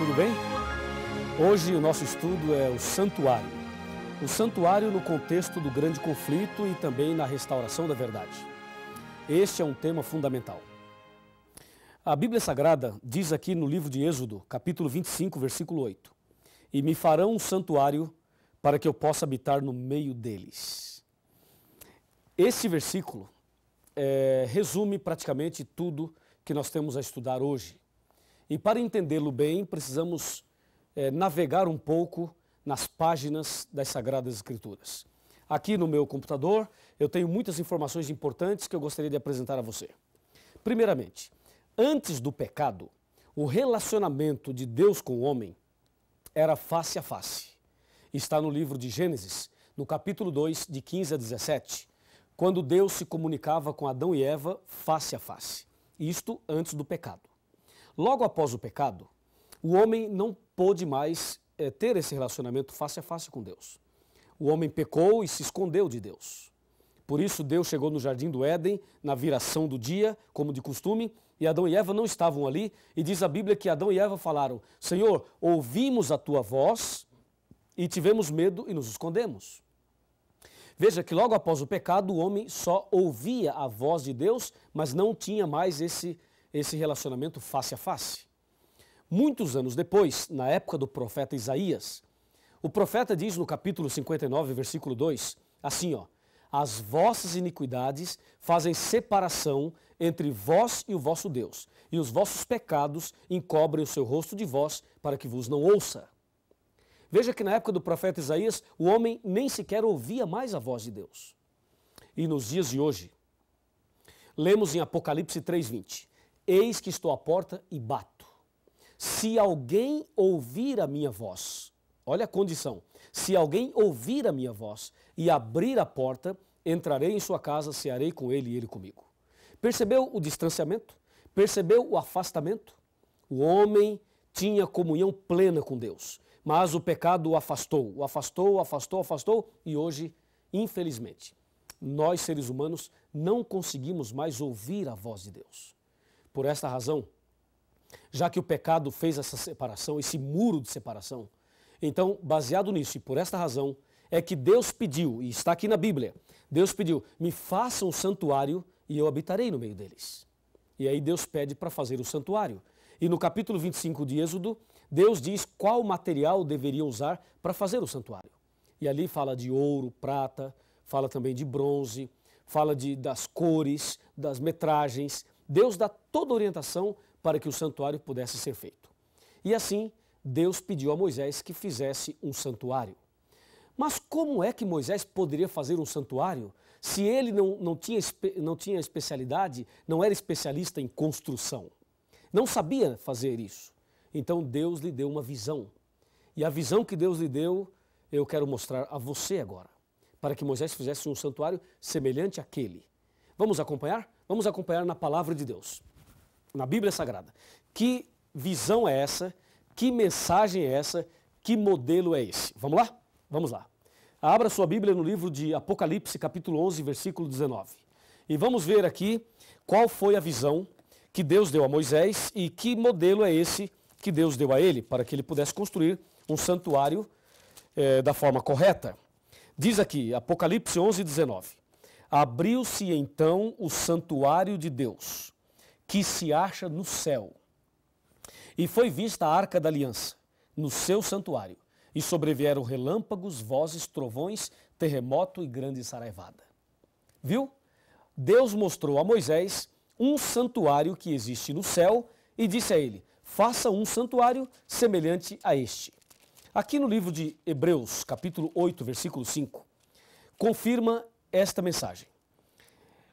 tudo bem? Hoje o nosso estudo é o santuário. O santuário no contexto do grande conflito e também na restauração da verdade. Este é um tema fundamental. A Bíblia Sagrada diz aqui no livro de Êxodo, capítulo 25, versículo 8: E me farão um santuário para que eu possa habitar no meio deles. Este versículo é, resume praticamente tudo que nós temos a estudar hoje e para entendê-lo bem, precisamos é, navegar um pouco nas páginas das Sagradas Escrituras. Aqui no meu computador, eu tenho muitas informações importantes que eu gostaria de apresentar a você. Primeiramente, antes do pecado, o relacionamento de Deus com o homem era face a face. Está no livro de Gênesis, no capítulo 2, de 15 a 17, quando Deus se comunicava com Adão e Eva face a face. Isto antes do pecado. Logo após o pecado, o homem não pôde mais é, ter esse relacionamento face a face com Deus. O homem pecou e se escondeu de Deus. Por isso, Deus chegou no jardim do Éden, na viração do dia, como de costume, e Adão e Eva não estavam ali. E diz a Bíblia que Adão e Eva falaram: Senhor, ouvimos a tua voz e tivemos medo e nos escondemos. Veja que logo após o pecado, o homem só ouvia a voz de Deus, mas não tinha mais esse relacionamento esse relacionamento face a face. Muitos anos depois, na época do profeta Isaías, o profeta diz no capítulo 59, versículo 2, assim ó, as vossas iniquidades fazem separação entre vós e o vosso Deus, e os vossos pecados encobrem o seu rosto de vós para que vos não ouça. Veja que na época do profeta Isaías, o homem nem sequer ouvia mais a voz de Deus. E nos dias de hoje, lemos em Apocalipse 3:20, Eis que estou à porta e bato. Se alguém ouvir a minha voz, olha a condição. Se alguém ouvir a minha voz e abrir a porta, entrarei em sua casa, cearei com ele e ele comigo. Percebeu o distanciamento? Percebeu o afastamento? O homem tinha comunhão plena com Deus, mas o pecado o afastou, o afastou, o afastou, o afastou e hoje, infelizmente, nós seres humanos não conseguimos mais ouvir a voz de Deus. Por esta razão, já que o pecado fez essa separação, esse muro de separação, então, baseado nisso e por esta razão, é que Deus pediu, e está aqui na Bíblia, Deus pediu, me façam um santuário e eu habitarei no meio deles. E aí Deus pede para fazer o santuário. E no capítulo 25 de Êxodo, Deus diz qual material deveriam usar para fazer o santuário. E ali fala de ouro, prata, fala também de bronze, fala de, das cores, das metragens, Deus dá toda orientação para que o santuário pudesse ser feito. E assim, Deus pediu a Moisés que fizesse um santuário. Mas como é que Moisés poderia fazer um santuário se ele não, não, tinha, não tinha especialidade, não era especialista em construção? Não sabia fazer isso. Então Deus lhe deu uma visão. E a visão que Deus lhe deu, eu quero mostrar a você agora, para que Moisés fizesse um santuário semelhante àquele. Vamos acompanhar? Vamos acompanhar na palavra de Deus, na Bíblia Sagrada. Que visão é essa? Que mensagem é essa? Que modelo é esse? Vamos lá? Vamos lá. Abra sua Bíblia no livro de Apocalipse, capítulo 11, versículo 19. E vamos ver aqui qual foi a visão que Deus deu a Moisés e que modelo é esse que Deus deu a ele para que ele pudesse construir um santuário eh, da forma correta. Diz aqui, Apocalipse 11, 19. Abriu-se então o santuário de Deus, que se acha no céu. E foi vista a arca da aliança, no seu santuário, e sobrevieram relâmpagos, vozes, trovões, terremoto e grande saraivada. Viu? Deus mostrou a Moisés um santuário que existe no céu e disse a ele: Faça um santuário semelhante a este. Aqui no livro de Hebreus, capítulo 8, versículo 5, confirma esta mensagem.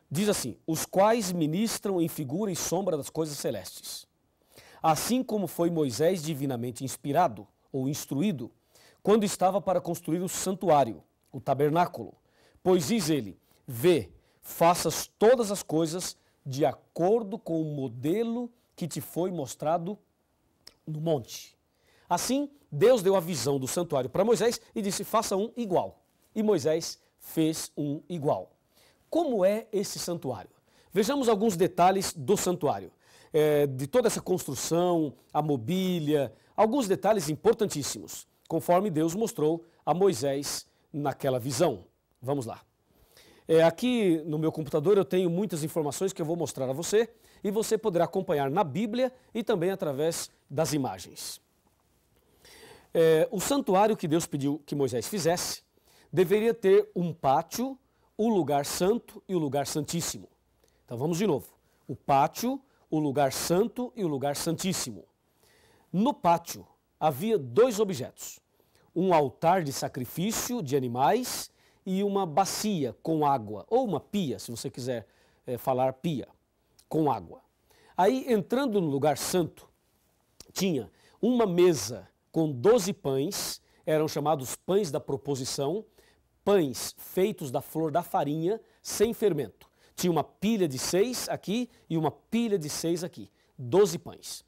Diz assim: Os quais ministram em figura e sombra das coisas celestes. Assim como foi Moisés divinamente inspirado ou instruído, quando estava para construir o santuário, o tabernáculo. Pois diz ele: Vê, faças todas as coisas de acordo com o modelo que te foi mostrado no monte. Assim, Deus deu a visão do santuário para Moisés e disse: Faça um igual. E Moisés fez um igual. Como é esse santuário? Vejamos alguns detalhes do santuário, é, de toda essa construção, a mobília, alguns detalhes importantíssimos, conforme Deus mostrou a Moisés naquela visão. Vamos lá. É, aqui no meu computador eu tenho muitas informações que eu vou mostrar a você e você poderá acompanhar na Bíblia e também através das imagens. É, o santuário que Deus pediu que Moisés fizesse deveria ter um pátio, o lugar santo e o lugar santíssimo. Então vamos de novo. O pátio, o lugar santo e o lugar santíssimo. No pátio havia dois objetos: um altar de sacrifício de animais e uma bacia com água, ou uma pia, se você quiser é, falar pia, com água. Aí, entrando no lugar santo, tinha uma mesa com doze pães, eram chamados pães da proposição, pães feitos da flor da farinha sem fermento. Tinha uma pilha de seis aqui e uma pilha de seis aqui, doze pães.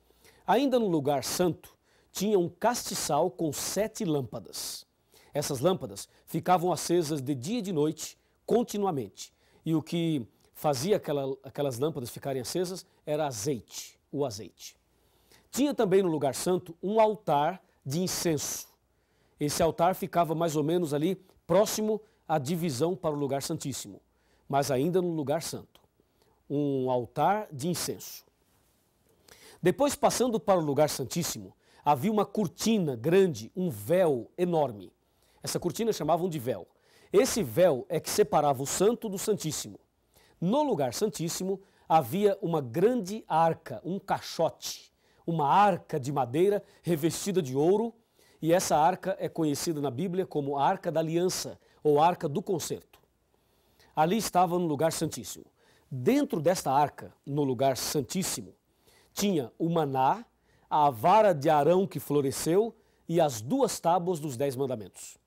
Ainda no lugar santo, tinha um castiçal com sete lâmpadas. Essas lâmpadas ficavam acesas de dia e de noite, continuamente. E o que fazia aquela, aquelas lâmpadas ficarem acesas era azeite, o azeite. Tinha também no lugar santo um altar de incenso. Esse altar ficava mais ou menos ali próximo à divisão para o lugar santíssimo, mas ainda no lugar santo, um altar de incenso. Depois, passando para o lugar santíssimo, havia uma cortina grande, um véu enorme. Essa cortina chamavam de véu. Esse véu é que separava o santo do santíssimo. No lugar santíssimo havia uma grande arca, um caixote, uma arca de madeira revestida de ouro e essa arca é conhecida na Bíblia como Arca da Aliança ou Arca do Concerto. Ali estava no lugar santíssimo. Dentro desta arca, no lugar santíssimo, tinha o maná, a vara de Arão que floresceu e as duas tábuas dos dez mandamentos.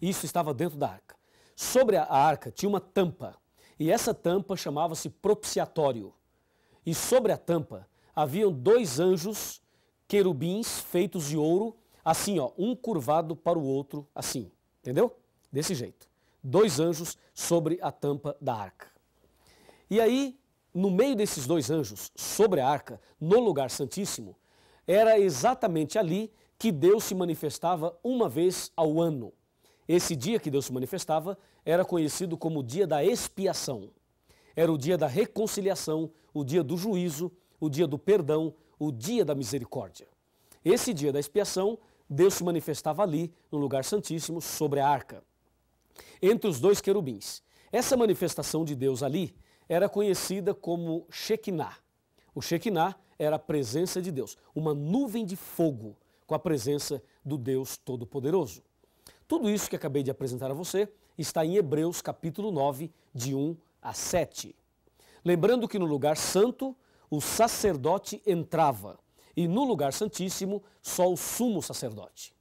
Isso estava dentro da arca. Sobre a arca tinha uma tampa, e essa tampa chamava-se propiciatório. E sobre a tampa haviam dois anjos, querubins feitos de ouro, assim, ó, um curvado para o outro, assim, entendeu? Desse jeito. Dois anjos sobre a tampa da arca. E aí, no meio desses dois anjos, sobre a arca, no lugar santíssimo, era exatamente ali que Deus se manifestava uma vez ao ano. Esse dia que Deus se manifestava era conhecido como o dia da expiação. Era o dia da reconciliação, o dia do juízo, o dia do perdão, o dia da misericórdia. Esse dia da expiação Deus se manifestava ali, no lugar santíssimo, sobre a arca, entre os dois querubins. Essa manifestação de Deus ali era conhecida como Shekinah. O Shekinah era a presença de Deus, uma nuvem de fogo com a presença do Deus Todo-Poderoso. Tudo isso que acabei de apresentar a você está em Hebreus capítulo 9, de 1 a 7. Lembrando que no lugar santo, o sacerdote entrava e no lugar santíssimo só o sumo sacerdote.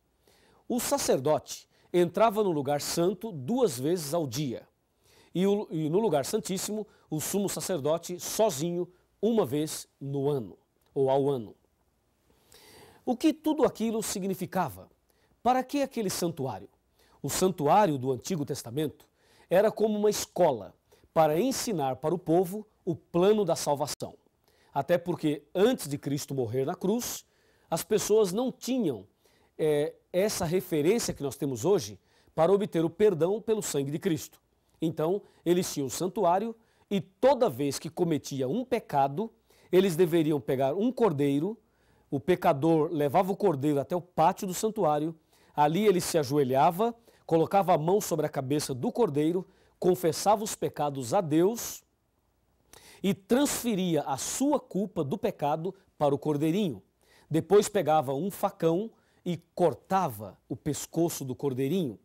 O sacerdote entrava no lugar santo duas vezes ao dia e, no lugar santíssimo o sumo sacerdote sozinho uma vez no ano ou ao ano. O que tudo aquilo significava? Para que aquele santuário? O santuário do Antigo Testamento era como uma escola para ensinar para o povo o plano da salvação. Até porque antes de Cristo morrer na cruz, as pessoas não tinham é, essa referência que nós temos hoje para obter o perdão pelo sangue de Cristo. Então, eles tinham o santuário e toda vez que cometia um pecado, eles deveriam pegar um cordeiro, o pecador levava o cordeiro até o pátio do santuário, ali ele se ajoelhava, colocava a mão sobre a cabeça do cordeiro, confessava os pecados a Deus e transferia a sua culpa do pecado para o cordeirinho. Depois pegava um facão e cortava o pescoço do cordeirinho.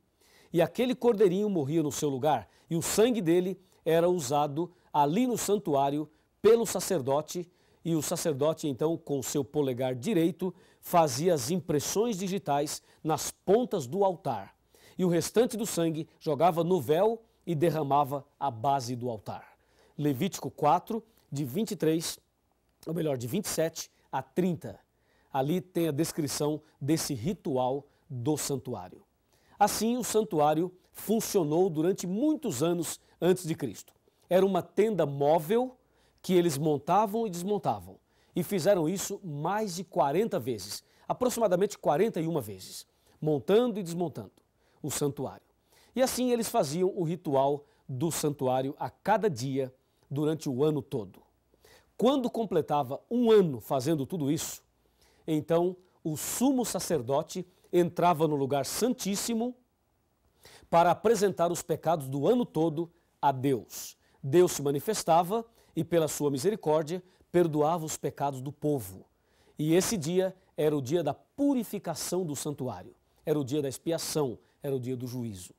E aquele cordeirinho morria no seu lugar, e o sangue dele era usado ali no santuário pelo sacerdote, e o sacerdote então, com o seu polegar direito, fazia as impressões digitais nas pontas do altar. E o restante do sangue jogava no véu e derramava a base do altar. Levítico 4, de 23, ou melhor, de 27 a 30. Ali tem a descrição desse ritual do santuário. Assim, o santuário funcionou durante muitos anos antes de Cristo. Era uma tenda móvel que eles montavam e desmontavam. E fizeram isso mais de 40 vezes, aproximadamente 41 vezes, montando e desmontando o santuário. E assim eles faziam o ritual do santuário a cada dia durante o ano todo. Quando completava um ano fazendo tudo isso, então o sumo sacerdote entrava no lugar santíssimo para apresentar os pecados do ano todo a Deus. Deus se manifestava e, pela sua misericórdia, perdoava os pecados do povo. E esse dia era o dia da purificação do santuário, era o dia da expiação, era o dia do juízo.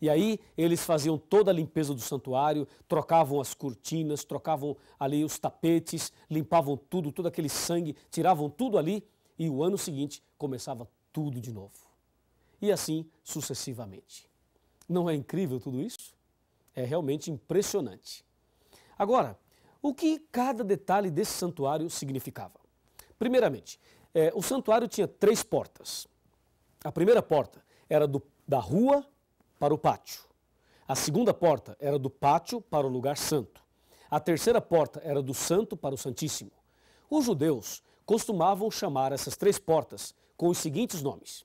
E aí eles faziam toda a limpeza do santuário, trocavam as cortinas, trocavam ali os tapetes, limpavam tudo, todo aquele sangue, tiravam tudo ali e o ano seguinte começava tudo de novo. E assim sucessivamente. Não é incrível tudo isso? É realmente impressionante. Agora, o que cada detalhe desse santuário significava? Primeiramente, eh, o santuário tinha três portas. A primeira porta era do, da rua para o pátio. A segunda porta era do pátio para o lugar santo. A terceira porta era do santo para o santíssimo. Os judeus costumavam chamar essas três portas com os seguintes nomes.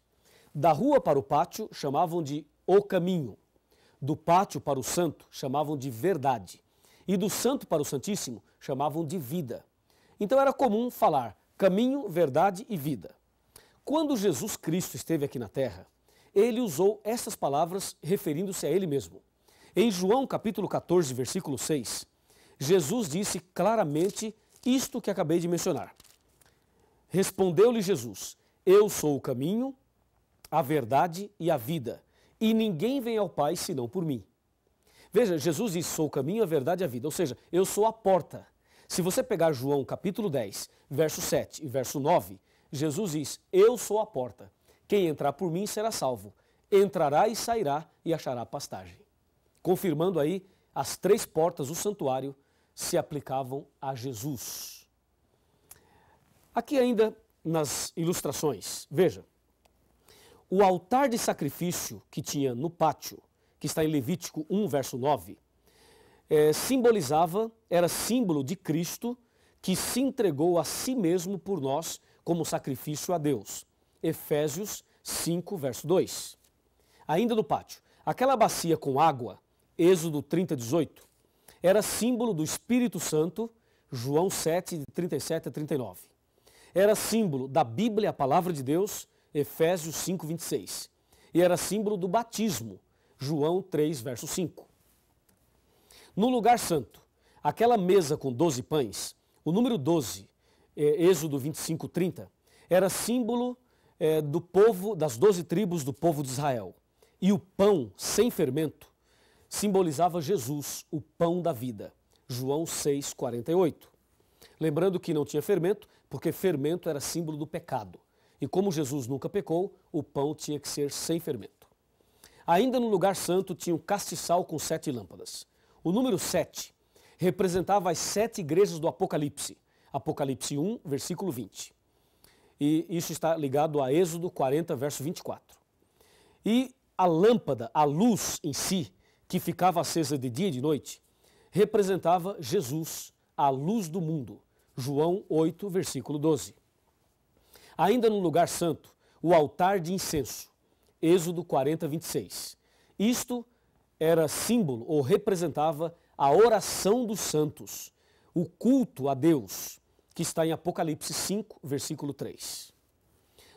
Da rua para o pátio chamavam de o caminho. Do pátio para o santo chamavam de verdade. E do santo para o santíssimo chamavam de vida. Então era comum falar caminho, verdade e vida. Quando Jesus Cristo esteve aqui na terra, ele usou essas palavras referindo-se a ele mesmo. Em João capítulo 14, versículo 6, Jesus disse claramente isto que acabei de mencionar. Respondeu-lhe Jesus: Eu sou o caminho, a verdade e a vida, e ninguém vem ao Pai senão por mim. Veja, Jesus disse: Sou o caminho, a verdade e a vida, ou seja, eu sou a porta. Se você pegar João capítulo 10, verso 7 e verso 9, Jesus diz: Eu sou a porta. Quem entrar por mim será salvo. Entrará e sairá e achará pastagem. Confirmando aí, as três portas do santuário se aplicavam a Jesus. Aqui ainda nas ilustrações, veja. O altar de sacrifício que tinha no pátio, que está em Levítico 1, verso 9, é, eh, simbolizava, era símbolo de Cristo que se entregou a si mesmo por nós como sacrifício a Deus. Efésios 5, verso 2. Ainda no pátio, aquela bacia com água, Êxodo 30, 18, era símbolo do Espírito Santo, João 7, de 37 a 39. Era símbolo da Bíblia, a palavra de Deus, Efésios 5, 26. E era símbolo do batismo, João 3, verso 5. No lugar santo, aquela mesa com 12 pães, o número 12, é, Êxodo 25, 30, era símbolo é, do povo, das doze tribos do povo de Israel. E o pão sem fermento simbolizava Jesus, o pão da vida. João 6,48. Lembrando que não tinha fermento, porque fermento era símbolo do pecado. E como Jesus nunca pecou, o pão tinha que ser sem fermento. Ainda no lugar santo tinha um castiçal com sete lâmpadas. O número sete representava as sete igrejas do Apocalipse. Apocalipse 1, versículo 20. E isso está ligado a Êxodo 40, verso 24. E a lâmpada, a luz em si, que ficava acesa de dia e de noite, representava Jesus, a luz do mundo. João 8, versículo 12. Ainda no lugar santo, o altar de incenso. Êxodo 40, 26. Isto era símbolo ou representava a oração dos santos, o culto a Deus que está em Apocalipse 5, versículo 3.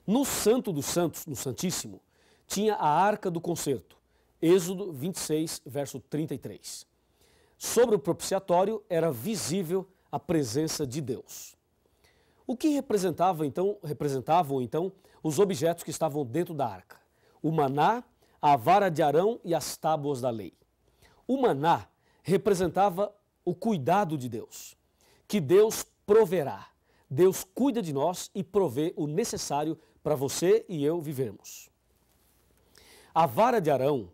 No Santo dos Santos, no Santíssimo, tinha a arca do concerto, Êxodo 26, verso 33. Sobre o propiciatório era visível a presença de Deus. O que representava então, representavam então os objetos que estavam dentro da arca? O maná, a vara de Arão e as tábuas da lei. O maná representava o cuidado de Deus, que Deus proverá. Deus cuida de nós e provê o necessário para você e eu vivermos. A vara de Arão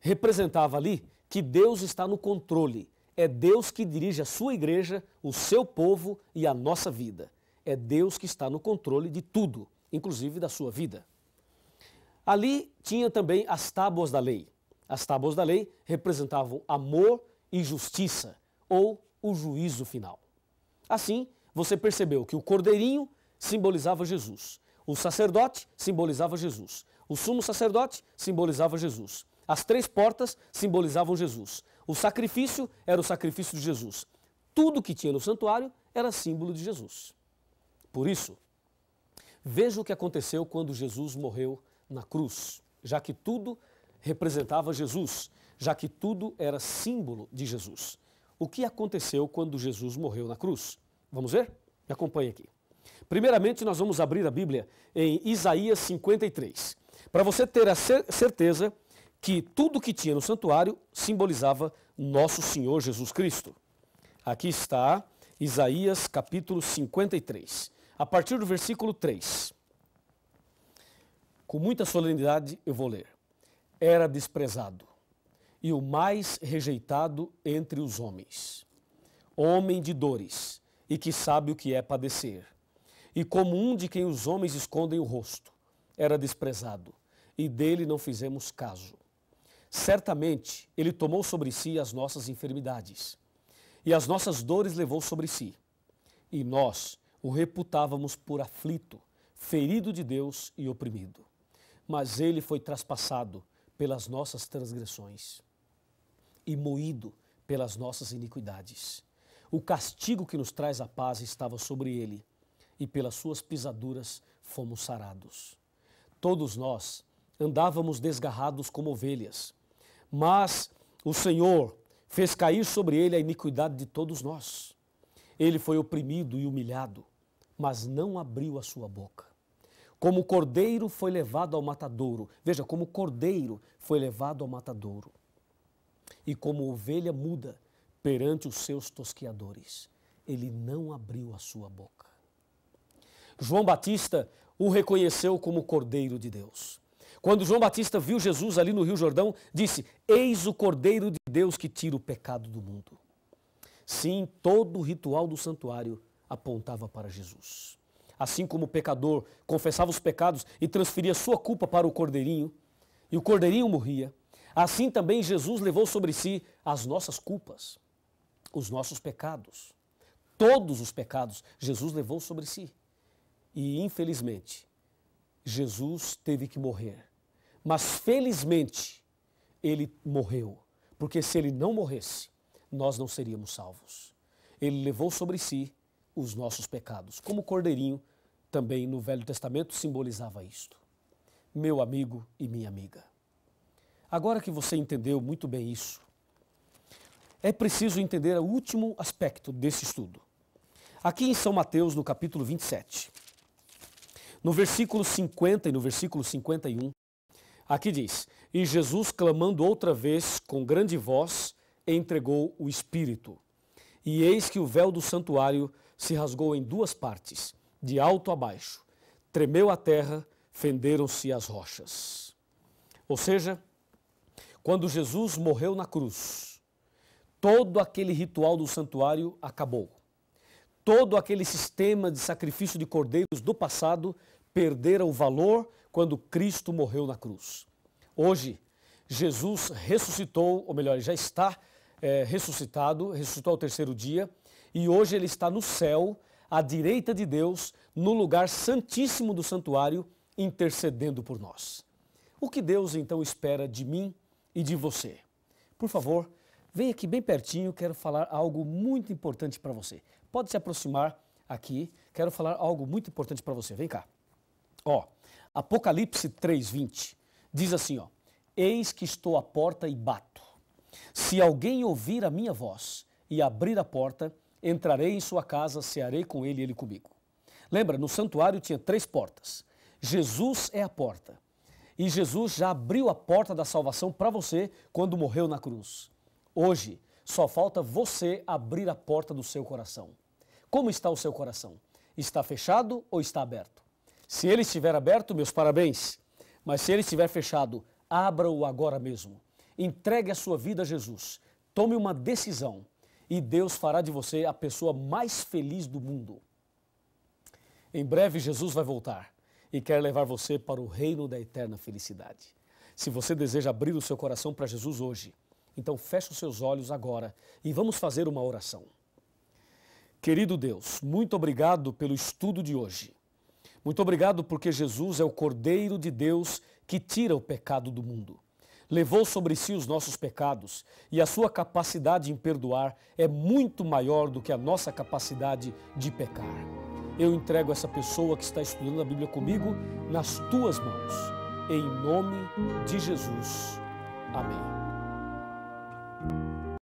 representava ali que Deus está no controle. É Deus que dirige a sua igreja, o seu povo e a nossa vida. É Deus que está no controle de tudo, inclusive da sua vida. Ali tinha também as tábuas da lei. As tábuas da lei representavam amor e justiça, ou o juízo final. Assim, você percebeu que o cordeirinho simbolizava Jesus, o sacerdote simbolizava Jesus, o sumo sacerdote simbolizava Jesus, as três portas simbolizavam Jesus, o sacrifício era o sacrifício de Jesus. Tudo que tinha no santuário era símbolo de Jesus. Por isso, veja o que aconteceu quando Jesus morreu na cruz, já que tudo representava Jesus, já que tudo era símbolo de Jesus o que aconteceu quando Jesus morreu na cruz. Vamos ver? Me acompanhe aqui. Primeiramente, nós vamos abrir a Bíblia em Isaías 53, para você ter a certeza que tudo que tinha no santuário simbolizava nosso Senhor Jesus Cristo. Aqui está Isaías capítulo 53, a partir do versículo 3. Com muita solenidade eu vou ler. Era desprezado e o mais rejeitado entre os homens. Homem de dores e que sabe o que é padecer. E como um de quem os homens escondem o rosto, era desprezado e dele não fizemos caso. Certamente ele tomou sobre si as nossas enfermidades e as nossas dores levou sobre si. E nós o reputávamos por aflito, ferido de Deus e oprimido. Mas ele foi traspassado pelas nossas transgressões e moído pelas nossas iniquidades. O castigo que nos traz a paz estava sobre ele, e pelas suas pisaduras fomos sarados. Todos nós andávamos desgarrados como ovelhas, mas o Senhor fez cair sobre ele a iniquidade de todos nós. Ele foi oprimido e humilhado, mas não abriu a sua boca. Como o cordeiro foi levado ao matadouro, veja, como o cordeiro foi levado ao matadouro e como ovelha muda perante os seus tosqueadores, ele não abriu a sua boca. João Batista o reconheceu como Cordeiro de Deus. Quando João Batista viu Jesus ali no Rio Jordão, disse: Eis o Cordeiro de Deus que tira o pecado do mundo. Sim, todo o ritual do santuário apontava para Jesus. Assim como o pecador confessava os pecados e transferia sua culpa para o cordeirinho, e o cordeirinho morria, Assim também Jesus levou sobre si as nossas culpas, os nossos pecados. Todos os pecados Jesus levou sobre si. E infelizmente, Jesus teve que morrer. Mas felizmente, ele morreu. Porque se ele não morresse, nós não seríamos salvos. Ele levou sobre si os nossos pecados. Como o cordeirinho também no Velho Testamento simbolizava isto. Meu amigo e minha amiga. Agora que você entendeu muito bem isso, é preciso entender o último aspecto desse estudo. Aqui em São Mateus, no capítulo 27, no versículo 50 e no versículo 51, aqui diz: E Jesus, clamando outra vez com grande voz, entregou o Espírito. E eis que o véu do santuário se rasgou em duas partes, de alto a baixo. Tremeu a terra, fenderam-se as rochas. Ou seja, quando Jesus morreu na cruz, todo aquele ritual do santuário acabou. Todo aquele sistema de sacrifício de cordeiros do passado perdera o valor quando Cristo morreu na cruz. Hoje, Jesus ressuscitou, ou melhor, já está é, ressuscitado, ressuscitou ao terceiro dia, e hoje ele está no céu, à direita de Deus, no lugar santíssimo do santuário, intercedendo por nós. O que Deus então espera de mim e de você. Por favor, venha aqui bem pertinho, quero falar algo muito importante para você. Pode se aproximar aqui, quero falar algo muito importante para você. Vem cá. Ó, Apocalipse 3:20 diz assim, ó: Eis que estou à porta e bato. Se alguém ouvir a minha voz e abrir a porta, entrarei em sua casa, cearei com ele e ele comigo. Lembra, no santuário tinha três portas. Jesus é a porta. E Jesus já abriu a porta da salvação para você quando morreu na cruz. Hoje, só falta você abrir a porta do seu coração. Como está o seu coração? Está fechado ou está aberto? Se ele estiver aberto, meus parabéns. Mas se ele estiver fechado, abra-o agora mesmo. Entregue a sua vida a Jesus. Tome uma decisão e Deus fará de você a pessoa mais feliz do mundo. Em breve, Jesus vai voltar e quer levar você para o reino da eterna felicidade. Se você deseja abrir o seu coração para Jesus hoje, então feche os seus olhos agora e vamos fazer uma oração. Querido Deus, muito obrigado pelo estudo de hoje. Muito obrigado porque Jesus é o Cordeiro de Deus que tira o pecado do mundo. Levou sobre si os nossos pecados e a sua capacidade em perdoar é muito maior do que a nossa capacidade de pecar. Eu entrego essa pessoa que está estudando a Bíblia comigo nas tuas mãos. Em nome de Jesus. Amém.